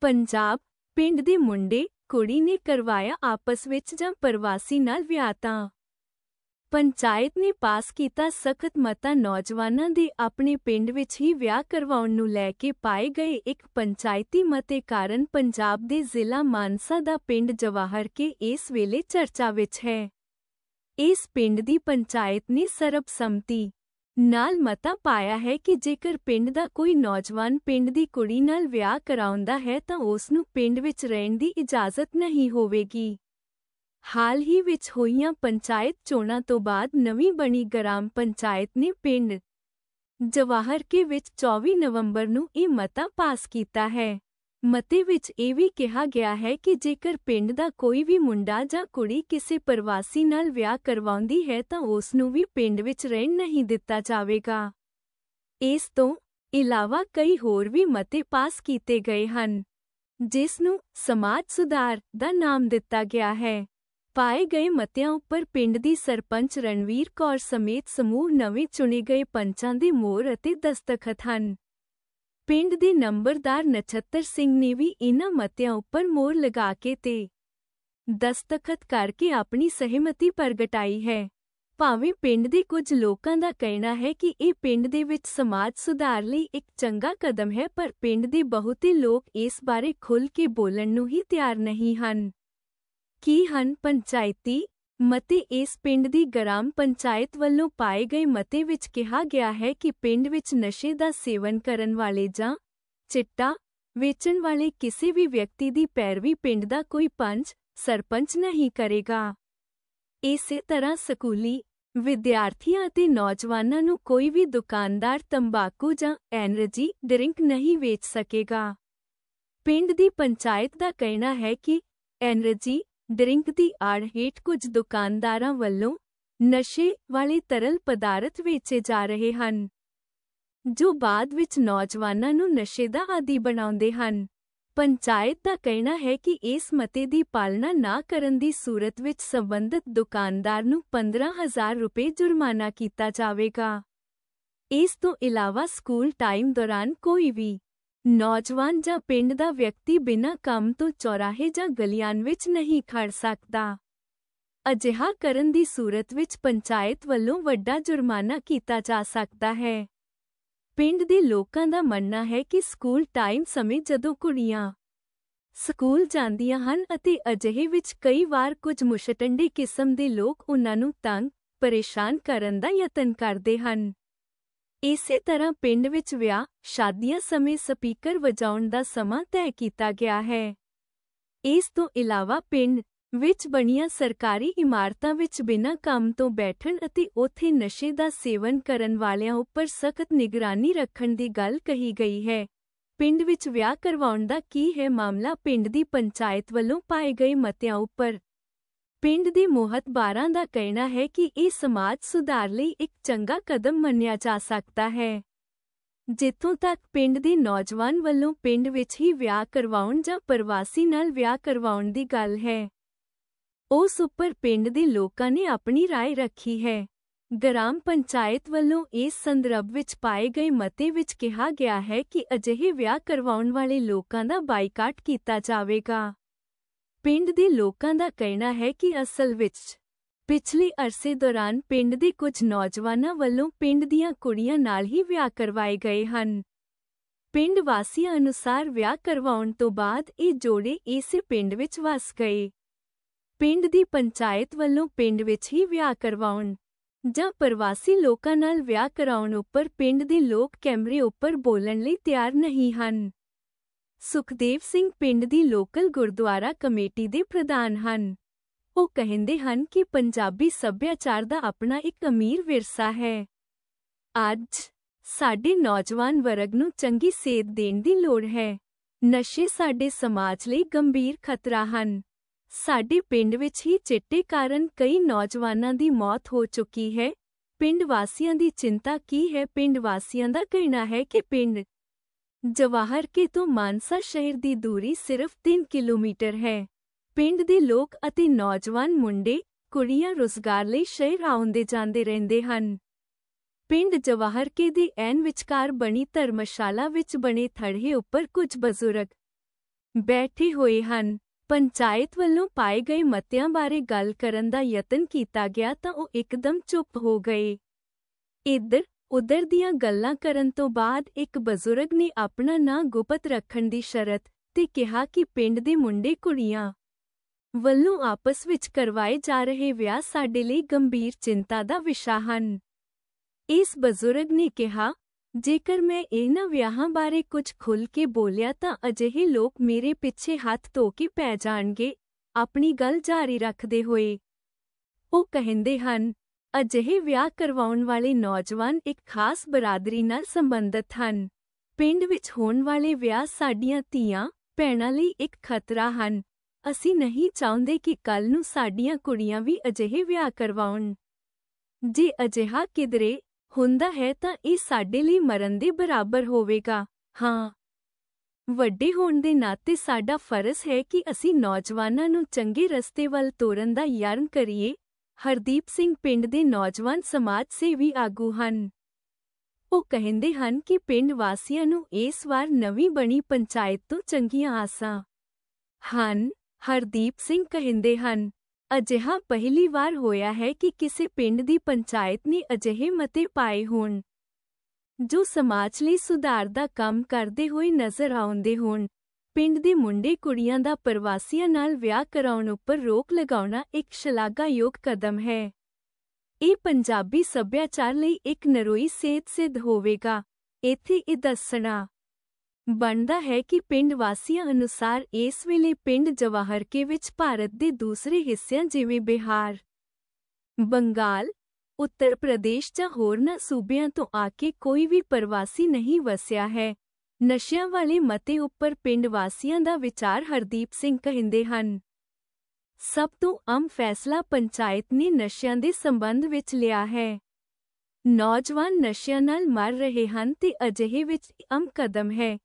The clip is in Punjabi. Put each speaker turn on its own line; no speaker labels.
ਪੰਜਾਬ ਪਿੰਡ ਦੇ ਮੁੰਡੇ ਕੁੜੀ ਨੇ ਕਰਵਾਇਆ ਆਪਸ ਵਿੱਚ ਜਾਂ ਪ੍ਰਵਾਸੀ ਨਾਲ ਵਿਆਹ ਤਾਂ ਪੰਚਾਇਤ ਨੇ ਪਾਸ ਕੀਤਾ ਸਖਤ ਮਤਾ ਨੌਜਵਾਨਾਂ ਦੇ ਆਪਣੇ ਪਿੰਡ ਵਿੱਚ ਹੀ ਵਿਆਹ ਕਰਵਾਉਣ ਨੂੰ ਲੈ ਕੇ ਪਾਏ ਗਏ ਇੱਕ ਪੰਚਾਇਤੀ ਮਤੇ ਕਾਰਨ ਪੰਜਾਬ ਦੇ ਜ਼ਿਲ੍ਹਾ ਮਾਨਸਾ ਦਾ ਪਿੰਡ ਜਵਾਹਰ ਕੇ ਇਸ ਵੇਲੇ ਚਰਚਾ ਵਿੱਚ ਹੈ ਇਸ ਪਿੰਡ ਦੀ ਪੰਚਾਇਤ ਨੇ ਸਰਬਸੰਮਤੀ ਨਾਲ ਮਤਾ ਪਾਇਆ ਹੈ ਕਿ ਜੇਕਰ ਪਿੰਡ ਦਾ ਕੋਈ ਨੌਜਵਾਨ ਪਿੰਡ ਦੀ ਕੁੜੀ ਨਾਲ ਵਿਆਹ ਕਰਾਉਂਦਾ ਹੈ ਤਾਂ ਉਸ ਨੂੰ ਪਿੰਡ ਵਿੱਚ ਰਹਿਣ ਦੀ ਇਜਾਜ਼ਤ ਨਹੀਂ ਹੋਵੇਗੀ ਹਾਲ ਹੀ ਵਿੱਚ ਹੋਈਆਂ ਪੰਚਾਇਤ ਚੋਣਾਂ ਤੋਂ ਬਾਅਦ ਨਵੀਂ ਬਣੀ ਗ੍ਰਾਮ ਪੰਚਾਇਤ ਨੇ ਪਿੰਡ ਜਵਾਹਰ ਕੇ ਵਿੱਚ 24 ਨਵੰਬਰ ਨੂੰ ਇਹ ਮਤਾ ਪਾਸ ਕੀਤਾ ਹੈ ਮਤੇ ਵਿੱਚ ਇਹ ਵੀ ਕਿਹਾ ਗਿਆ ਹੈ ਕਿ ਜੇਕਰ ਪਿੰਡ ਦਾ ਕੋਈ ਵੀ ਮੁੰਡਾ ਜਾਂ ਕੁੜੀ ਕਿਸੇ ਪ੍ਰਵਾਸੀ ਨਾਲ ਵਿਆਹ ਕਰਵਾਉਂਦੀ ਹੈ ਤਾਂ ਉਸ ਨੂੰ ਵੀ ਪਿੰਡ ਵਿੱਚ ਰਹਿਣ ਨਹੀਂ ਦਿੱਤਾ ਜਾਵੇਗਾ ਇਸ ਤੋਂ ਇਲਾਵਾ ਕਈ ਹੋਰ ਵੀ ਮਤੇ ਪਾਸ ਕੀਤੇ ਗਏ ਹਨ ਜਿਸ ਨੂੰ ਸਮਾਜ ਸੁਧਾਰ ਦਾ ਨਾਮ ਦਿੱਤਾ ਗਿਆ ਹੈ ਪਾਏ ਗਏ ਮਤਿਆਂ ਉੱਪਰ ਪਿੰਡ ਦੀ ਸਰਪੰਚ ਰਣਵੀਰ ਕੌਰ ਸਮੇਤ ਸਮੂਹ ਨਵੇਂ ਚੁਣੇ ਗਏ ਪੰਚਾਂ ਦੇ ਮੋਹਰ ਅਤੇ ਦਸਤਖਤ ਹਨ ਪਿੰਡ ਦੇ ਨੰਬਰਦਾਰ ਨਛੱਤਰ ਸਿੰਘ ਨੇ ਵੀ ਇਨ੍ਹਾਂ ਮਤਿਆਂ ਉੱਪਰ ਮੋਹਰ ਲਗਾ ਕੇ ਤੇ ਦਸਤਖਤ ਕਰਕੇ ਆਪਣੀ ਸਹਿਮਤੀ ਪ੍ਰਗਟਾਈ ਹੈ ਭਾਵੇਂ ਪਿੰਡ ਦੇ ਕੁਝ ਲੋਕਾਂ ਦਾ ਕਹਿਣਾ ਹੈ ਕਿ ਇਹ ਪਿੰਡ ਦੇ ਵਿੱਚ ਸਮਾਜ ਸੁਧਾਰ ਲਈ ਇੱਕ ਚੰਗਾ ਕਦਮ ਹੈ ਪਰ ਪਿੰਡ ਦੇ ਬਹੁਤੇ ਲੋਕ ਇਸ ਬਾਰੇ ਖੁੱਲ੍ਹ ਕੇ ਬੋਲਣ ਨੂੰ ਹੀ ਤਿਆਰ ਨਹੀਂ ਹਨ ਕੀ ਹਨ ਪੰਚਾਇਤੀ ਮਤੇ ਇਸ ਪਿੰਡ ਦੀ ਗ੍ਰਾਮ ਪੰਚਾਇਤ ਵੱਲੋਂ ਪਾਏ ਗਏ ਮਤੇ ਵਿੱਚ ਕਿਹਾ ਗਿਆ ਹੈ ਕਿ ਪਿੰਡ ਵਿੱਚ ਨਸ਼ੇ ਦਾ ਸੇਵਨ ਕਰਨ ਵਾਲੇ ਜਾਂ ਚਿੱਟਾ ਵੇਚਣ ਵਾਲੇ ਕਿਸੇ ਵੀ ਵਿਅਕਤੀ ਦੀ ਪੈਰਵੀ ਪਿੰਡ ਦਾ ਕੋਈ ਪੰਚ ਸਰਪੰਚ ਨਹੀਂ ਕਰੇਗਾ ਇਸੇ ਤਰ੍ਹਾਂ ਸਕੂਲੀ ਵਿਦਿਆਰਥੀਆਂ ਅਤੇ ਨੌਜਵਾਨਾਂ ਨੂੰ ਕੋਈ ਵੀ ਦੁਕਾਨਦਾਰ ਤੰਬਾਕੂ ਜਾਂ ਐਨਰਜੀ ਡਰਿੰਕ ਨਹੀਂ ਵੇਚ ਸਕੇਗਾ ਪਿੰਡ ਦੀ ਪੰਚਾਇਤ ਦਾ ਕਹਿਣਾ ਹੈ ਕਿ ਐਨਰਜੀ ਡਰਿੰਕ ਦੀ ਆੜ ਹੇਠ ਕੁਝ ਦੁਕਾਨਦਾਰਾਂ ਵੱਲੋਂ ਨਸ਼ੇ ਵਾਲੇ ਤਰਲ ਪਦਾਰਥ ਵੇਚੇ ਜਾ ਰਹੇ ਹਨ ਜੋ ਬਾਅਦ ਵਿੱਚ ਨੌਜਵਾਨਾਂ ਨੂੰ ਨਸ਼ੇ ਦਾ ਆਦੀ ਬਣਾਉਂਦੇ ਹਨ ਪੰਚਾਇਤ ਦਾ ਕਹਿਣਾ ਹੈ ਕਿ ਇਸ ਮਤੇ ਦੀ ਪਾਲਣਾ ਨਾ ਕਰਨ ਦੀ ਸੂਰਤ ਵਿੱਚ ਸਬੰਧਤ ਦੁਕਾਨਦਾਰ ਨੂੰ 15000 ਰੁਪਏ ਜੁਰਮਾਨਾ ਕੀਤਾ ਜਾਵੇਗਾ ਇਸ ਤੋਂ ਇਲਾਵਾ ਸਕੂਲ ਟਾਈਮ ਦੌਰਾਨ ਕੋਈ ਵੀ ਨੌਜਵਾਨ ਜਾਂ ਪਿੰਡ ਦਾ ਵਿਅਕਤੀ ਬਿਨਾਂ ਕੰਮ ਤੋਂ ਚੌਰਾਹੇ ਜਾਂ ਗਲੀਆਂ ਵਿੱਚ ਨਹੀਂ ਖੜ ਸਕਦਾ ਅਜਿਹਾ ਕਰਨ ਦੀ ਸੂਰਤ ਵਿੱਚ ਪੰਚਾਇਤ ਵੱਲੋਂ ਵੱਡਾ ਜੁਰਮਾਨਾ ਕੀਤਾ ਜਾ ਸਕਦਾ ਹੈ ਪਿੰਡ ਦੇ ਲੋਕਾਂ ਦਾ ਮੰਨਣਾ ਹੈ ਕਿ ਸਕੂਲ ਟਾਈਮ ਸਮੇਂ ਜਦੋਂ ਕੁੜੀਆਂ ਸਕੂਲ ਜਾਂਦੀਆਂ ਹਨ ਅਤੇ ਅਜਿਹੇ ਵਿੱਚ ਕਈ ਵਾਰ ਕੁਝ ਮੁਸ਼ਟੰਡੇ ਕਿਸਮ ਦੇ ਲੋਕ ਉਹਨਾਂ ਨੂੰ ਤੰਗ ਪਰੇਸ਼ਾਨ ਕਰਨ ਦਾ ਯਤਨ ਕਰਦੇ ਹਨ ਇਸੇ ਤਰ੍ਹਾਂ ਪਿੰਡ ਵਿੱਚ ਵਿਆਹ ਸ਼ਾਦੀਆਂ ਸਮੇਂ ਸਪੀਕਰ ਵਜਾਉਣ ਦਾ ਸਮਾਂ ਤੈਅ ਕੀਤਾ ਗਿਆ ਹੈ ਇਸ ਤੋਂ ਇਲਾਵਾ ਪਿੰਡ ਵਿੱਚ ਬਣੀਆਂ ਸਰਕਾਰੀ ਇਮਾਰਤਾਂ ਵਿੱਚ ਬਿਨਾਂ ਕੰਮ ਤੋਂ ਬੈਠਣ ਅਤੇ ਉੱਥੇ ਨਸ਼ੇ ਦਾ ਸੇਵਨ ਕਰਨ ਵਾਲਿਆਂ ਉੱਪਰ ਸਖਤ ਨਿਗਰਾਨੀ ਰੱਖਣ ਦੀ ਗੱਲ ਕਹੀ ਗਈ ਹੈ ਪਿੰਡ ਵਿੱਚ ਵਿਆਹ ਕਰਵਾਉਣ ਦਾ ਕੀ ਹੈ ਮਾਮਲਾ ਪਿੰਡ ਦੀ ਪੰਚਾਇਤ ਵੱਲੋਂ ਪਾਏ ਗਏ ਮਤਿਆਂ ਉੱਪਰ ਪਿੰਡ ਦੀ ਮੋਹਤ 12 ਦਾ ਕਹਿਣਾ ਹੈ ਕਿ ਇਹ ਸਮਾਜ ਸੁਧਾਰ ਲਈ ਇੱਕ ਚੰਗਾ ਕਦਮ ਮੰਨਿਆ ਜਾ ਸਕਦਾ ਹੈ ਜਿੱਥੋਂ ਤੱਕ ਪਿੰਡ ਦੇ ਨੌਜਵਾਨ ਵੱਲੋਂ ਪਿੰਡ ਵਿੱਚ ਹੀ ਵਿਆਹ ਕਰਵਾਉਣ ਜਾਂ ਪ੍ਰਵਾਸੀ ਨਾਲ ਵਿਆਹ ਕਰਵਾਉਣ ਦੀ ਗੱਲ ਹੈ ਉਸ ਉੱਪਰ ਪਿੰਡ ਦੇ ਲੋਕਾਂ ਨੇ ਆਪਣੀ رائے ਰੱਖੀ ਹੈ ਗ੍ਰਾਮ ਪੰਚਾਇਤ ਵੱਲੋਂ ਇਸ ਸੰਦਰਭ ਵਿੱਚ ਪਾਏ ਗਏ ਮਤੇ ਵਿੱਚ ਕਿਹਾ ਗਿਆ ਹੈ ਕਿ ਅਜਿਹੇ ਵਿਆਹ ਕਰਵਾਉਣ ਵਾਲੇ ਲੋਕਾਂ ਦਾ ਬਾਈਕਾਟ ਕੀਤਾ ਜਾਵੇਗਾ ਪਿੰਡ ਦੇ ਲੋਕਾਂ ਦਾ ਕਹਿਣਾ ਹੈ ਕਿ ਅਸਲ ਵਿੱਚ ਪਿਛਲੇ ਅਰਸੇ ਦੌਰਾਨ ਪਿੰਡ ਦੇ ਕੁਝ ਨੌਜਵਾਨਾਂ ਵੱਲੋਂ ਪਿੰਡ ਦੀਆਂ ਕੁੜੀਆਂ ਨਾਲ ਹੀ ਵਿਆਹ ਕਰਵਾਏ ਗਏ ਹਨ ਪਿੰਡ ਵਾਸੀਆਂ ਅਨੁਸਾਰ ਵਿਆਹ ਕਰਵਾਉਣ ਤੋਂ ਬਾਅਦ ਇਹ ਜੋੜੇ ਇਸੇ ਪਿੰਡ ਵਿੱਚ ਵਸ ਗਏ ਪਿੰਡ ਦੀ ਪੰਚਾਇਤ ਵੱਲੋਂ ਪਿੰਡ ਵਿੱਚ ਹੀ ਵਿਆਹ ਕਰਵਾਉਣ ਜਾਂ ਪ੍ਰਵਾਸੀ ਲੋਕਾਂ ਨਾਲ ਵਿਆਹ ਕਰਾਉਣ ਉੱਪਰ ਪਿੰਡ ਦੇ ਲੋਕ ਕੈਮਰੇ ਉੱਪਰ ਬੋਲਣ ਲਈ ਤਿਆਰ ਨਹੀਂ ਹਨ ਸੁਖਦੇਵ ਸਿੰਘ ਪਿੰਡ ਦੀ ਲੋਕਲ ਗੁਰਦੁਆਰਾ ਕਮੇਟੀ ਦੇ ਪ੍ਰਧਾਨ ਹਨ ਉਹ ਕਹਿੰਦੇ ਹਨ ਕਿ ਪੰਜਾਬੀ ਸੱਭਿਆਚਾਰ ਦਾ ਆਪਣਾ ਇੱਕ ਅਮੀਰ ਵਿਰਸਾ ਹੈ ਅੱਜ ਸਾਡੇ ਨੌਜਵਾਨ ਵਰਗ ਨੂੰ ਚੰਗੀ ਸੇਧ ਦੇਣ ਦੀ ਲੋੜ ਹੈ ਨਸ਼ੇ ਸਾਡੇ ਸਮਾਜ ਲਈ ਗੰਭੀਰ ਖਤਰਾ ਹਨ ਸਾਡੇ ਪਿੰਡ ਵਿੱਚ ਹੀ ਚਿੱਟੇ ਕਾਰਨ ਕਈ ਨੌਜਵਾਨਾਂ ਦੀ ਮੌਤ ਹੋ ਚੁੱਕੀ ਹੈ ਪਿੰਡ ਵਾਸੀਆਂ ਦੀ ਚਿੰਤਾ ਕੀ ਹੈ ਪਿੰਡ ਵਾਸੀਆਂ ਦਾ ਕਹਿਣਾ ਹੈ ਕਿ ਪਿੰਡ ਜਵਾਹਰ ਕੇ ਤੋਂ ਮਾਨਸਾ ਸ਼ਹਿਰ ਦੀ ਦੂਰੀ ਸਿਰਫ 3 ਕਿਲੋਮੀਟਰ ਹੈ ਪਿੰਡ ਦੇ ਲੋਕ ਅਤੇ ਨੌਜਵਾਨ ਮੁੰਡੇ ਕੁੜੀਆਂ ਰੋਜ਼ਗਾਰ ਲਈ ਸ਼ਹਿਰ ਆਉਂਦੇ ਜਾਂਦੇ ਰਹਿੰਦੇ ਹਨ ਪਿੰਡ ਕੇ ਦੇ ਐਨ ਵਿਚਕਾਰ ਬਣੀ ਧਰਮਸ਼ਾਲਾ ਵਿੱਚ ਬਣੇ ਥੜ੍ਹੇ ਉੱਪਰ ਕੁਝ ਬਜ਼ੁਰਗ ਬੈਠੇ ਹੋਏ ਹਨ ਪੰਚਾਇਤ ਵੱਲੋਂ ਪਾਏ ਗਏ ਮਤਿਆਂ ਬਾਰੇ ਗੱਲ ਕਰਨ ਦਾ ਯਤਨ ਕੀਤਾ ਗਿਆ ਤਾਂ ਉਹ ਇੱਕਦਮ ਚੁੱਪ ਹੋ ਗਏ ਇੱਧਰ ਉਧਰ ਦੀਆਂ ਗੱਲਾਂ ਕਰਨ ਤੋਂ ਬਾਅਦ ਇੱਕ ਬਜ਼ੁਰਗ ਨੇ ਆਪਣਾ ਨਾਂ ਗੁਪਤ ਰੱਖਣ ਦੀ ਸ਼ਰਤ ਤੇ ਕਿਹਾ ਕਿ ਪਿੰਡ ਦੇ ਮੁੰਡੇ ਕੁੜੀਆਂ ਵੱਲੋਂ ਆਪਸ ਵਿੱਚ ਕਰਵਾਏ ਜਾ ਰਹੇ ਵਿਆਹ ਸਾਡੇ ਲਈ ਗੰਭੀਰ ਚਿੰਤਾ ਦਾ ਵਿਸ਼ਾ ਹਨ ਇਸ ਬਜ਼ੁਰਗ ਨੇ ਕਿਹਾ ਜੇਕਰ ਮੈਂ ਇਹਨਾਂ ਵਿਆਹਾਂ ਬਾਰੇ ਕੁਝ ਖੁੱਲ ਕੇ ਬੋਲਿਆ ਤਾਂ ਅਜਿਹੇ ਲੋਕ ਮੇਰੇ ਪਿੱਛੇ ਹੱਥ ਧੋ ਕੇ ਪੈ ਜਾਣਗੇ ਆਪਣੀ ਗੱਲ ਜਾਰੀ ਰੱਖਦੇ ਹੋਏ ਉਹ ਕਹਿੰਦੇ ਹਨ ਅਜਿਹੇ ਵਿਆਹ ਕਰਵਾਉਣ ਵਾਲੇ ਨੌਜਵਾਨ ਇੱਕ ਖਾਸ ਬਰਾਦਰੀ ਨਾਲ ਸੰਬੰਧਿਤ ਹਨ ਪਿੰਡ ਵਿੱਚ ਹੋਣ ਵਾਲੇ ਵਿਆਹ ਸਾਡੀਆਂ ਧੀਆਂ ਭੈਣਾਂ ਲਈ ਇੱਕ ਖਤਰਾ ਹਨ ਅਸੀਂ ਨਹੀਂ ਚਾਹੁੰਦੇ ਕਿ ਕੱਲ ਨੂੰ ਸਾਡੀਆਂ ਕੁੜੀਆਂ ਵੀ ਅਜਿਹੇ ਵਿਆਹ ਕਰਵਾਉਣ ਜੇ ਅਜਿਹਾ ਕਿਦਰੇ ਹੁੰਦਾ ਹੈ ਤਾਂ ਇਹ ਸਾਡੇ ਲਈ ਮਰਨ ਦੇ ਬਰਾਬਰ ਹੋਵੇਗਾ ਹਾਂ ਵੱਡੇ ਹੋਣ ਦੇ ਨਾਤੇ ਸਾਡਾ ਫਰਜ਼ ਹੈ ਕਿ ਅਸੀਂ ਨੌਜਵਾਨਾਂ ਨੂੰ ਚੰਗੇ ਰਸਤੇ ਵੱਲ ਤੋਰਨ ਦਾ ਯਤਨ ਕਰੀਏ ਹਰਦੀਪ ਸਿੰਘ ਪਿੰਡ ਦੇ ਨੌਜਵਾਨ ਸਮਾਜ ਸੇਵੀ ਆਗੂ ਹਨ ਉਹ ਕਹਿੰਦੇ ਹਨ ਕਿ ਪਿੰਡ ਵਾਸੀਆਂ ਨੂੰ ਇਸ ਵਾਰ ਨਵੀਂ ਬਣੀ ਪੰਚਾਇਤ ਤੋਂ ਚੰਗੀਆਂ ਆਸਾਂ ਹਨ ਹਰਦੀਪ ਸਿੰਘ ਕਹਿੰਦੇ ਹਨ ਅਜਿਹਾ ਪਹਿਲੀ ਵਾਰ ਹੋਇਆ ਹੈ ਕਿ ਕਿਸੇ ਪਿੰਡ ਦੀ ਪੰਚਾਇਤ ਨੇ ਅਜਿਹੇ ਮਤੇ ਪਾਏ ਹੋਣ ਜੋ ਸਮਾਜ ਲਈ ਸੁਧਾਰ ਦਾ ਕੰਮ ਕਰਦੇ ਹੋਏ ਨਜ਼ਰ ਆਉਂਦੇ ਹੋਣ ਪਿੰਡ ਦੀ ਮੁੰਡੇ ਕੁੜੀਆਂ ਦਾ ਪ੍ਰਵਾਸੀਆਂ ਨਾਲ ਵਿਆਹ ਕਰਾਉਣ ਉੱਪਰ ਰੋਕ ਲਗਾਉਣਾ ਇੱਕ ਸ਼ਲਾਘਾਯੋਗ ਕਦਮ ਹੈ ਇਹ ਪੰਜਾਬੀ ਸੱਭਿਆਚਾਰ ਲਈ ਇੱਕ ਨਰੋਈ ਸੇਧ ਸਿੱਧ ਹੋਵੇਗਾ ਇੱਥੇ ਇਹ ਦੱਸਣਾ ਬਣਦਾ ਹੈ ਕਿ ਪਿੰਡ ਵਾਸੀਆਂ ਅਨੁਸਾਰ ਇਸ ਵੇਲੇ ਪਿੰਡ ਜਵਾਹਰਕੇ ਵਿੱਚ ਭਾਰਤ ਦੇ ਦੂਸਰੇ ਹਿੱਸਿਆਂ ਜਿਵੇਂ ਬਿਹਾਰ ਬੰਗਾਲ ਉੱਤਰ ਪ੍ਰਦੇਸ਼ ਜਾਂ ਹੋਰਨਾਂ ਸੂਬਿਆਂ ਤੋਂ ਆ ਕੇ ਕੋਈ ਵੀ ਪ੍ਰਵਾਸੀ ਨਹੀਂ ਵਸਿਆ ਹੈ ਨਸ਼ਿਆਂ ਵਾਲੇ ਮਤੇ ਉੱਪਰ ਪਿੰਡ ਵਾਸੀਆਂ ਦਾ ਵਿਚਾਰ ਹਰਦੀਪ ਸਿੰਘ ਕਹਿੰਦੇ ਹਨ ਸਭ ਤੋਂ ਅਮ ਫੈਸਲਾ ਪੰਚਾਇਤ ਨੇ ਨਸ਼ਿਆਂ ਦੇ ਸੰਬੰਧ ਵਿੱਚ ਲਿਆ ਹੈ ਨੌਜਵਾਨ ਨਸ਼ਿਆਂ ਨਾਲ ਮਰ ਰਹੇ ਹਨ ਤੇ ਅਜਿਹੇ ਵਿੱਚ ਅਮ ਕਦਮ ਹੈ